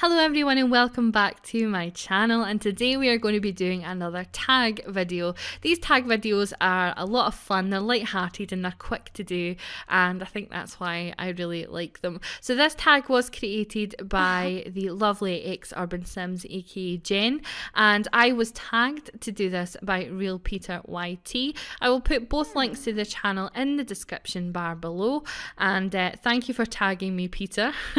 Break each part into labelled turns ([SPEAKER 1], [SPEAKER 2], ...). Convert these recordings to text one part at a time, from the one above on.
[SPEAKER 1] Hello everyone and welcome back to my channel and today we are going to be doing another tag video. These tag videos are a lot of fun, they're light-hearted and they're quick to do and I think that's why I really like them. So this tag was created by uh-huh. the lovely ex-Urban Sims aka Jen and I was tagged to do this by Real Peter YT. I will put both hmm. links to the channel in the description bar below and uh, thank you for tagging me Peter.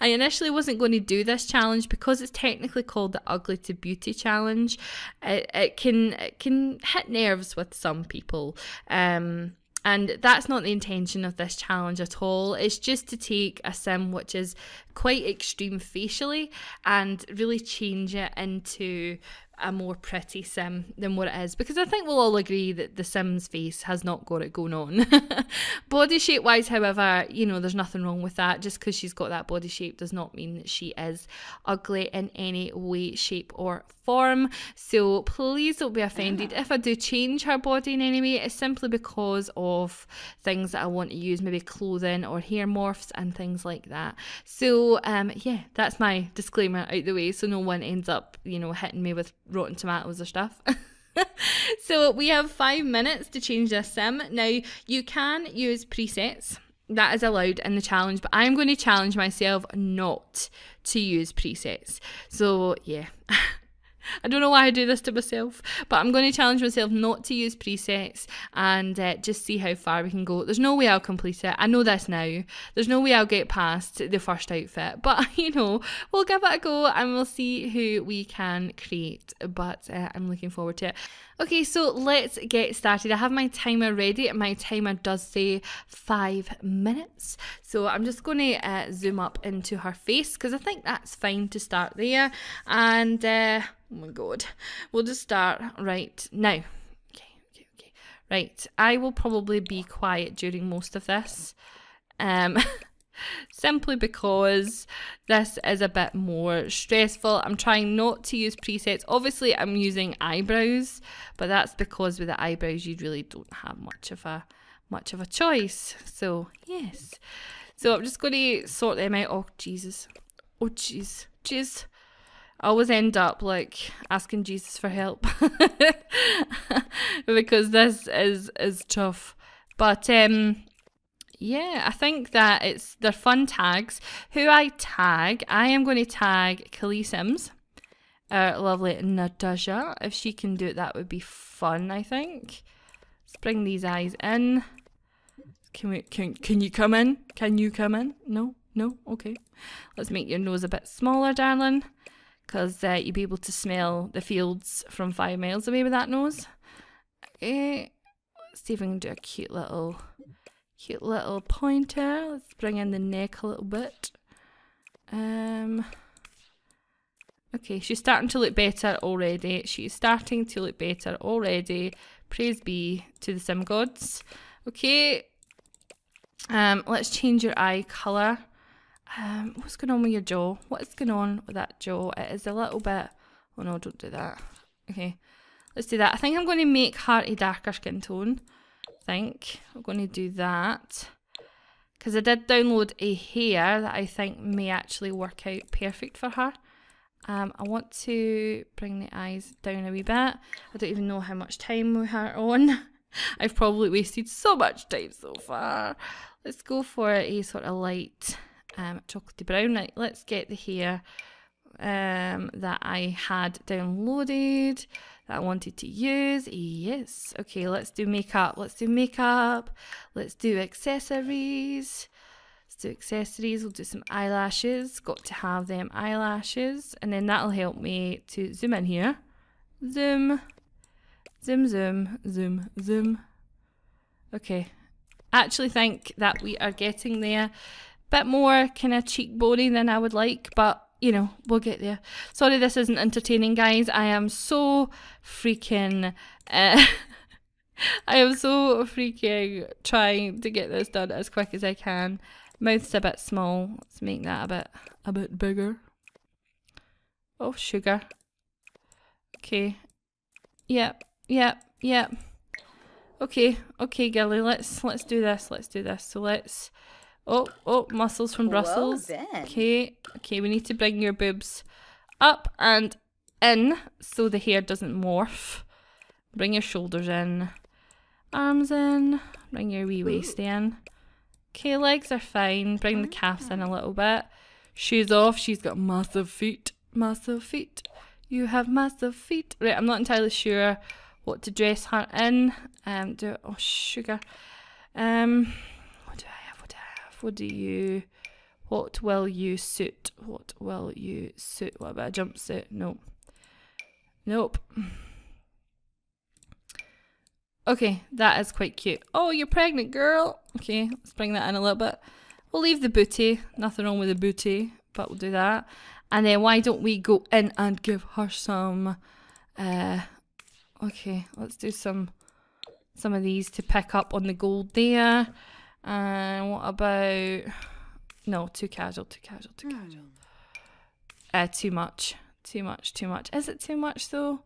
[SPEAKER 1] I initially wasn't going to do this challenge because it's technically called the ugly to beauty challenge it, it can it can hit nerves with some people um, and that's not the intention of this challenge at all. It's just to take a sim which is quite extreme facially and really change it into a more pretty sim than what it is because I think we'll all agree that the Sims face has not got it going on. body shape wise, however, you know, there's nothing wrong with that. Just because she's got that body shape does not mean that she is ugly in any way, shape, or form. So please don't be offended if I do change her body in any way. It's simply because of things that I want to use, maybe clothing or hair morphs and things like that. So, um, yeah, that's my disclaimer out the way so no one ends up, you know, hitting me with Rotten Tomatoes or stuff. so we have five minutes to change this sim. Now you can use presets. That is allowed in the challenge, but I'm going to challenge myself not to use presets. So yeah. I don't know why I do this to myself, but I'm going to challenge myself not to use presets and uh, just see how far we can go. There's no way I'll complete it. I know this now. There's no way I'll get past the first outfit, but you know, we'll give it a go and we'll see who we can create. But uh, I'm looking forward to it. Okay, so let's get started. I have my timer ready. My timer does say five minutes. So I'm just going to uh, zoom up into her face because I think that's fine to start there. And uh, Oh my god. We'll just start right now. Okay, okay, okay. Right. I will probably be quiet during most of this. Um simply because this is a bit more stressful. I'm trying not to use presets. Obviously, I'm using eyebrows, but that's because with the eyebrows you really don't have much of a much of a choice. So, yes. So, I'm just going to sort them out. Oh, Jesus. Oh, jeez. Jeez always end up like asking Jesus for help because this is is tough. But um yeah, I think that it's they're fun tags. Who I tag, I am going to tag Kali Sims, our lovely Natasha. If she can do it, that would be fun. I think. Let's bring these eyes in. Can we? Can Can you come in? Can you come in? No, no. Okay. Let's make your nose a bit smaller, darling because uh, you'll be able to smell the fields from five miles away with that nose. Okay, eh, let's see if we can do a cute little, cute little pointer. Let's bring in the neck a little bit. Um. Okay, she's starting to look better already. She's starting to look better already. Praise be to the sim gods. Okay. Um, let's change your eye colour. Um, what's going on with your jaw? What is going on with that jaw? It is a little bit. Oh no, don't do that. Okay, let's do that. I think I'm going to make her a darker skin tone. I think I'm going to do that because I did download a hair that I think may actually work out perfect for her. Um, I want to bring the eyes down a wee bit. I don't even know how much time we are on. I've probably wasted so much time so far. Let's go for a sort of light um, chocolatey brown. Right, let's get the hair um, that I had downloaded that I wanted to use. Yes. Okay, let's do makeup. Let's do makeup. Let's do accessories. Let's do accessories. We'll do some eyelashes. Got to have them eyelashes. And then that'll help me to zoom in here. Zoom. Zoom, zoom, zoom, zoom. Okay. I actually think that we are getting there. Bit more kind of cheekbony than I would like, but you know, we'll get there. Sorry, this isn't entertaining, guys. I am so freaking. Uh, I am so freaking trying to get this done as quick as I can. Mouth's a bit small. Let's make that a bit a bit bigger. Oh, sugar. Okay. Yep. Yep. Yep. Okay. Okay, Gilly. Let's let's do this. Let's do this. So let's Oh, oh, muscles from Brussels. okay, okay, we need to bring your boobs up and in so the hair doesn't morph. Bring your shoulders in, arms in, bring your wee waist Ooh. in. Okay, legs are fine. Bring the calves in a little bit. Shoes off. She's got massive feet. Massive feet. You have massive feet. Right, I'm not entirely sure what to dress her in. Um, do oh sugar. Um. What do you, what will you suit? What will you suit? What about a jumpsuit? Nope. Nope. Okay, that is quite cute. Oh, you're pregnant, girl. Okay, let's bring that in a little bit. We'll leave the booty. Nothing wrong with the booty, but we'll do that. And then why don't we go in and give her some... Uh, okay, let's do some some of these to pick up on the gold there. And what about no too casual, too casual, too mm. casual. Uh, too much, too much, too much. Is it too much though?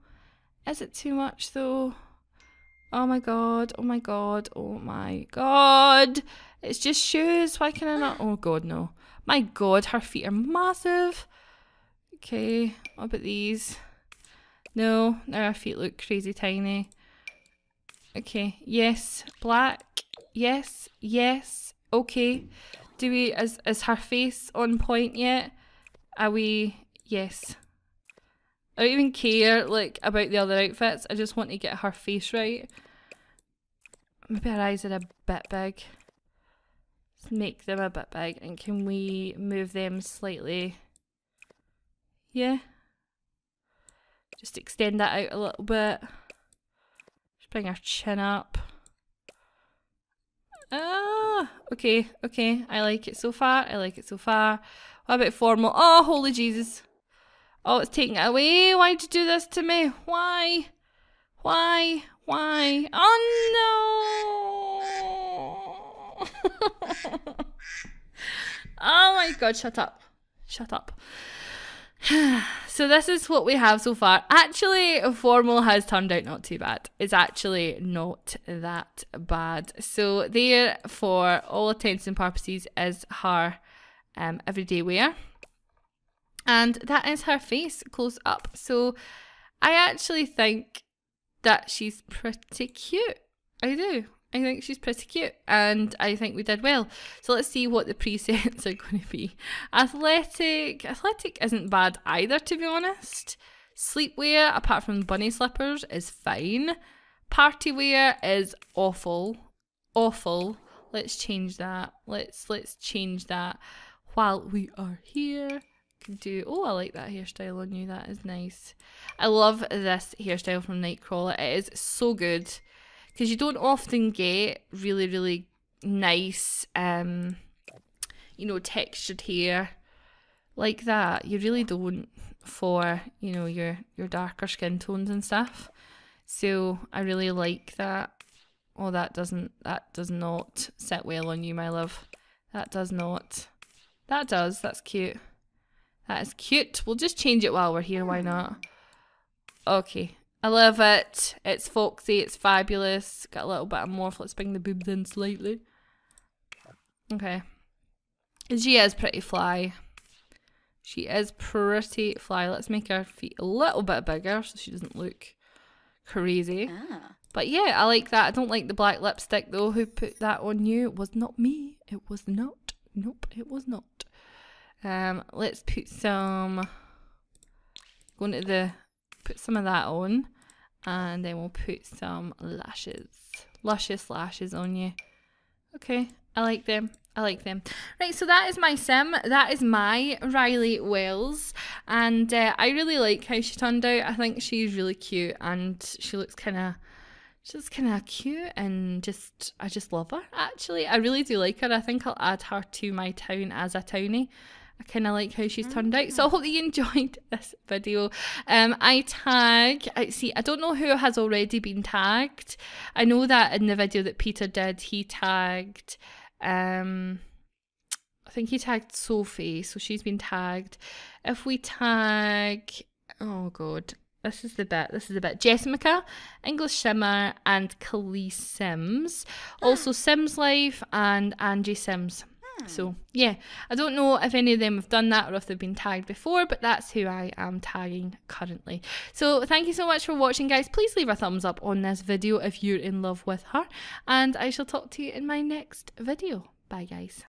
[SPEAKER 1] Is it too much though? Oh my god, oh my god, oh my god. It's just shoes. Why can I not? Oh god, no. My god, her feet are massive. Okay, what about these? No, now her feet look crazy tiny. Okay, yes, black yes, yes, okay. Do we is is her face on point yet? Are we yes. I don't even care like about the other outfits. I just want to get her face right. Maybe her eyes are a bit big. Let's make them a bit big and can we move them slightly? Yeah. Just extend that out a little bit. Just bring her chin up. Ah, okay, okay. I like it so far. I like it so far. What about formal? Oh, holy Jesus. Oh, it's taking it away. Why'd you do this to me? Why? Why? Why? Oh no! oh my god, shut up. Shut up. so this is what we have so far. Actually, formal has turned out not too bad. It's actually not that bad. So there, for all intents and purposes, is her um, everyday wear. And that is her face close up. So I actually think that she's pretty cute. I do. I think she's pretty cute and I think we did well. So let's see what the presets are going to be. Athletic. Athletic isn't bad either, to be honest. Sleepwear, apart from bunny slippers, is fine. Party wear is awful. Awful. Let's change that. Let's let's change that while we are here can do. Oh, I like that hairstyle on you. That is nice. I love this hairstyle from Nightcrawler. It is so good because you don't often get really, really nice, um, you know, textured hair like that. You really don't for you know your your darker skin tones and stuff. So I really like that. Oh, that doesn't that does not sit well on you, my love. That does not. That does. That's cute. That is cute. We'll just change it while we're here. Why not? Okay. I love it. It's folksy. It's fabulous. Got a little bit of morph. Let's bring the boobs in slightly. Okay. She is pretty fly. She is pretty fly. Let's make her feet a little bit bigger so she doesn't look crazy. Ah. But yeah, I like that. I don't like the black lipstick though. Who put that on you? It was not me. It was not. Nope, it was not. Um, let's put some... Going to the put some of that on and then we'll put some lashes, luscious lashes on you. Okay, I like them. I like them. Right, so that is my sim. That is my Riley Wells. And uh, I really like how she turned out. I think she's really cute and she looks kind of she's kind of cute and just I just love her actually I really do like her I think I'll add her to my town as a townie I kind of like how she's turned out. So I mm-hmm. hope that you enjoyed this video. Um, I tag, I see, I don't know who has already been tagged. I know that in the video that Peter did, he tagged, um, I think he tagged Sophie, so she's been tagged. If we tag, oh God, this is the bit. This is the bit. Jessica, English Shimmer, and Khalee Sims. Also, Sims Life and Angie Sims. Hmm. So, yeah, I don't know if any of them have done that or if they've been tagged before, but that's who I am tagging currently. So, thank you so much for watching, guys. Please leave a thumbs up on this video if you're in love with her, and I shall talk to you in my next video. Bye, guys.